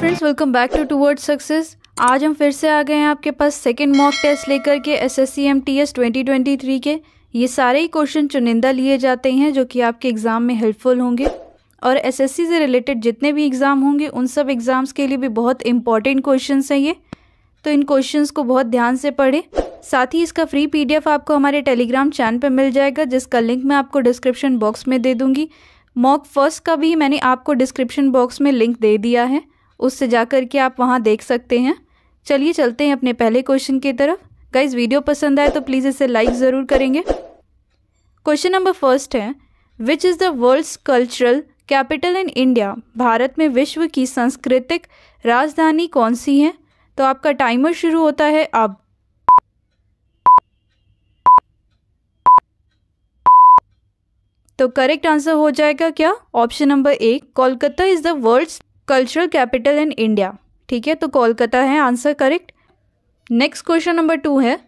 Friends welcome back to toward success आज हम फिर से आ गए हैं आपके पास सेकेंड मॉक टेस्ट लेकर के S S C M T S twenty twenty three के ये सारे ही क्वेश्चन चुनिंदा लिए जाते हैं जो कि आपके एग्ज़ाम में हेल्पफुल होंगे और एस एस सी से रिलेटेड जितने भी एग्ज़ाम होंगे उन सब एग्ज़ाम्स के लिए भी बहुत इंपॉर्टेंट क्वेश्चन हैं ये तो इन क्वेश्चन को बहुत ध्यान से पढ़ें साथ ही इसका फ्री पी डी एफ आपको हमारे टेलीग्राम चैनल पर मिल जाएगा जिसका लिंक मैं आपको डिस्क्रिप्शन बॉक्स में दे दूँगी मॉक फर्स्ट का भी मैंने आपको डिस्क्रिप्शन बॉक्स में लिंक दे दिया है उससे जा कर के आप वहाँ देख सकते हैं चलिए चलते हैं अपने पहले क्वेश्चन की तरफ गाइज वीडियो पसंद आए तो प्लीज़ इसे लाइक ज़रूर करेंगे क्वेश्चन नंबर फर्स्ट है which is the world's cultural capital in India Bharat में विश्व की सांस्कृतिक राजधानी कौन सी है तो आपका टाइमर शुरू होता है अब तो करेक्ट आंसर हो जाएगा क्या ऑप्शन नंबर एक Kolkata is the world's cultural capital in India ठीक है तो कोलकाता है answer correct next question number two है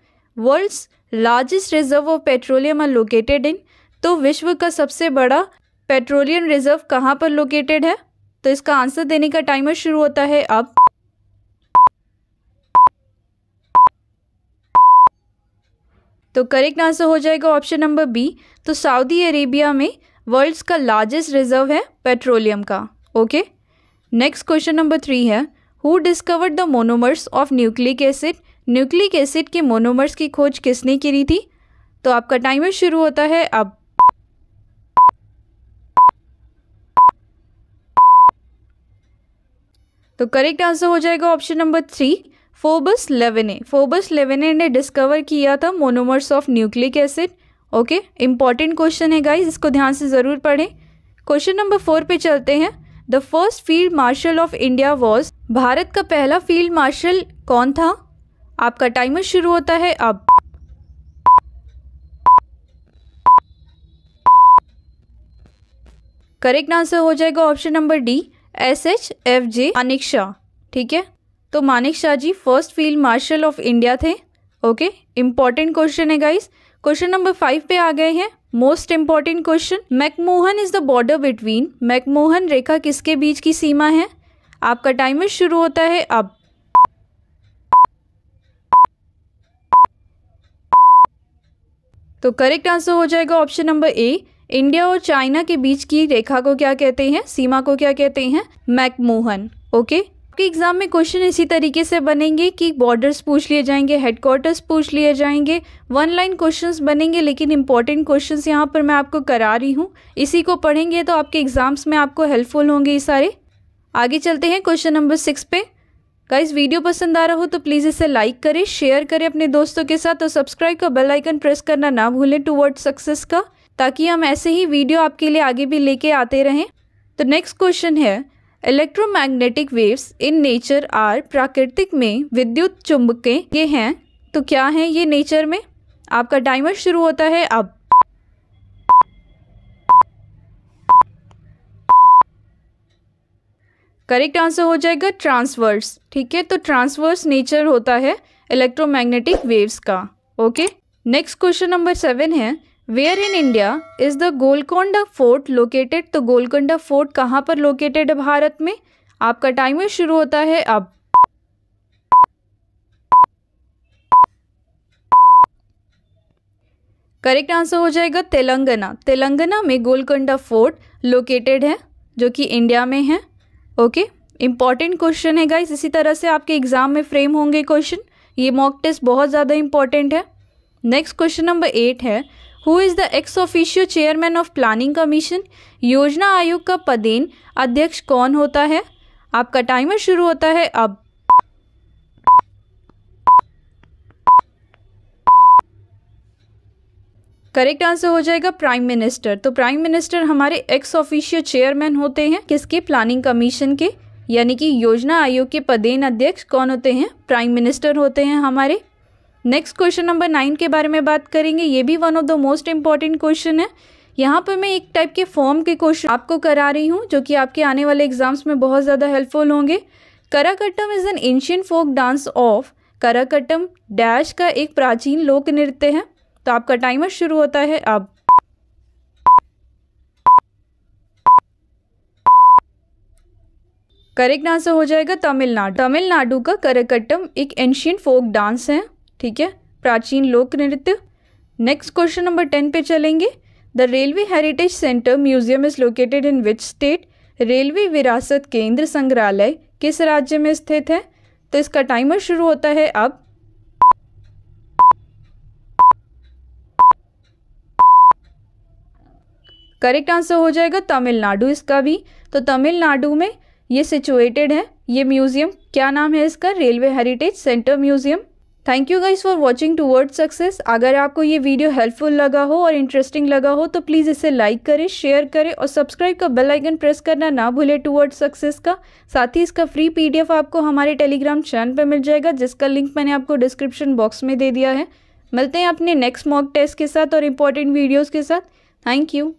world's largest reserve of petroleum are located in तो विश्व का सबसे बड़ा पेट्रोलियम रिजर्व कहाँ पर लोकेटेड है तो इसका आंसर देने का टाइमर शुरू होता है अब तो करेक्ट आंसर हो जाएगा ऑप्शन नंबर बी तो सऊदी अरेबिया में वर्ल्ड्स का लार्जेस्ट रिजर्व है पेट्रोलियम का okay okay? Next question number three है who discovered the monomers of nucleic acid nucleic acid के मोनोमर्स की खोज किसने करी थी तो आपका टाइमर शुरू होता है अब तो करेक्ट आंसर हो जाएगा option number three Phoebus Levene Phoebus Levene ने डिस्कवर किया था monomers of nucleic acid okay important question है गाइस इसको ध्यान से ज़रूर पढ़ें क्वेश्चन नंबर फोर पे चलते हैं the first field marshal of India was Bharat का पहला फील्ड मार्शल कौन था आपका टाइमर शुरू होता है अब करेक्ट आंसर हो जाएगा option number D S H F J Manekshaw ठीक है तो Manekshaw ji first field marshal of India थे ओके इम्पॉर्टेंट क्वेश्चन है गाइस क्वेश्चन नंबर फाइव पे आ गए हैं most important question McMahon is the border between McMahon रेखा किसके बीच की सीमा है आपका टाइमर शुरू होता है अब तो करेक्ट आंसर हो जाएगा ऑप्शन नंबर ए इंडिया और चाइना के बीच की रेखा को क्या कहते हैं सीमा को क्या कहते हैं मैकमोहन ओके आपके एग्ज़ाम में क्वेश्चन इसी तरीके से बनेंगे कि बॉर्डर्स पूछ लिए जाएंगे हेडक्वार्टर्स पूछ लिए जाएंगे वन लाइन क्वेश्चंस बनेंगे लेकिन इंपॉर्टेंट क्वेश्चंस यहाँ पर मैं आपको करा रही हूँ इसी को पढ़ेंगे तो आपके एग्ज़ाम्स में आपको हेल्पफुल होंगे ये सारे आगे चलते हैं क्वेश्चन नंबर सिक्स पे का वीडियो पसंद आ रहा हो तो प्लीज़ इसे लाइक करें शेयर करें अपने दोस्तों के साथ और सब्सक्राइब का बेल आइकन प्रेस करना ना भूलें टू वर्ड सक्सेस का ताकि हम ऐसे ही वीडियो आपके लिए आगे भी लेके आते रहें तो नेक्स्ट क्वेश्चन है electromagnetic waves in nature are प्राकृतिक में विद्युत चुंबके ये हैं तो क्या हैं ये नेचर में आपका टाइमर शुरू होता है अब करेक्ट आंसर हो जाएगा ट्रांसवर्स ठीक है तो ट्रांसवर्स नेचर होता है इलेक्ट्रोमैग्नेटिक वेव्स का okay next question number seven है where in India is the Golconda fort located तो गोलकोंडा फोर्ट कहाँ पर लोकेटेड है भारत में आपका टाइमर शुरू होता है अब करेक्ट आंसर हो जाएगा तेलंगाना तेलंगाना में गोलकोंडा फोर्ट लोकेटेड है जो कि इंडिया में है ओके इंपॉर्टेंट क्वेश्चन है गाइस इसी तरह से आपके एग्जाम में फ्रेम होंगे क्वेश्चन ये मॉक टेस्ट बहुत ज़्यादा इंपॉर्टेंट है नेक्स्ट क्वेश्चन नंबर एट है who is the ex officio chairman of planning commission योजना आयोग का पदेन अध्यक्ष कौन होता है आपका टाइमर शुरू होता है अब करेक्ट आंसर हो जाएगा प्राइम मिनिस्टर तो प्राइम मिनिस्टर हमारे एक्स ऑफिशियो चेयरमैन होते हैं किसके प्लानिंग कमीशन के यानी कि योजना आयोग के पदेन अध्यक्ष कौन होते हैं प्राइम मिनिस्टर होते हैं हमारे नेक्स्ट क्वेश्चन नंबर नाइन के बारे में बात करेंगे ये भी one of the most important question है यहाँ पर मैं एक टाइप के फॉर्म के क्वेश्चन आपको करा रही हूँ जो कि आपके आने वाले एग्जाम्स में बहुत ज़्यादा हेल्पफुल होंगे Karakattam is an ancient folk dance of Karakattam dash का एक प्राचीन लोक नृत्य है तो आपका टाइमर शुरू होता है अब करेक्ट आंसर हो जाएगा तमिलनाडु तमिलनाडु का करकट्टम एक एंशियंट फोक डांस है ठीक है प्राचीन लोक नृत्य नेक्स्ट क्वेश्चन नंबर टेन पे चलेंगे the railway heritage centre museum is located in which state railway विरासत केंद्र संग्रहालय किस राज्य में स्थित है तो इसका टाइमर शुरू होता है अब करेक्ट आंसर हो जाएगा तमिलनाडु इसका भी तो तमिलनाडु में ये सिचुएटेड है ये म्यूज़ियम क्या नाम है इसका railway heritage centre museum thank you guys for watching toward success अगर आपको ये वीडियो हेल्पफुल लगा हो और इंटरेस्टिंग लगा हो तो प्लीज़ इसे लाइक करें शेयर करें और सब्सक्राइब का बेल आइकन प्रेस करना ना भूले टू वर्ड सक्सेस का साथ ही इसका फ्री पीडीएफ आपको हमारे टेलीग्राम चैनल पर मिल जाएगा जिसका लिंक मैंने आपको डिस्क्रिप्शन बॉक्स में दे दिया है मिलते हैं अपने नेक्स्ट मॉक टेस्ट के साथ और इंपॉर्टेंट वीडियोज़ के साथ थैंक यू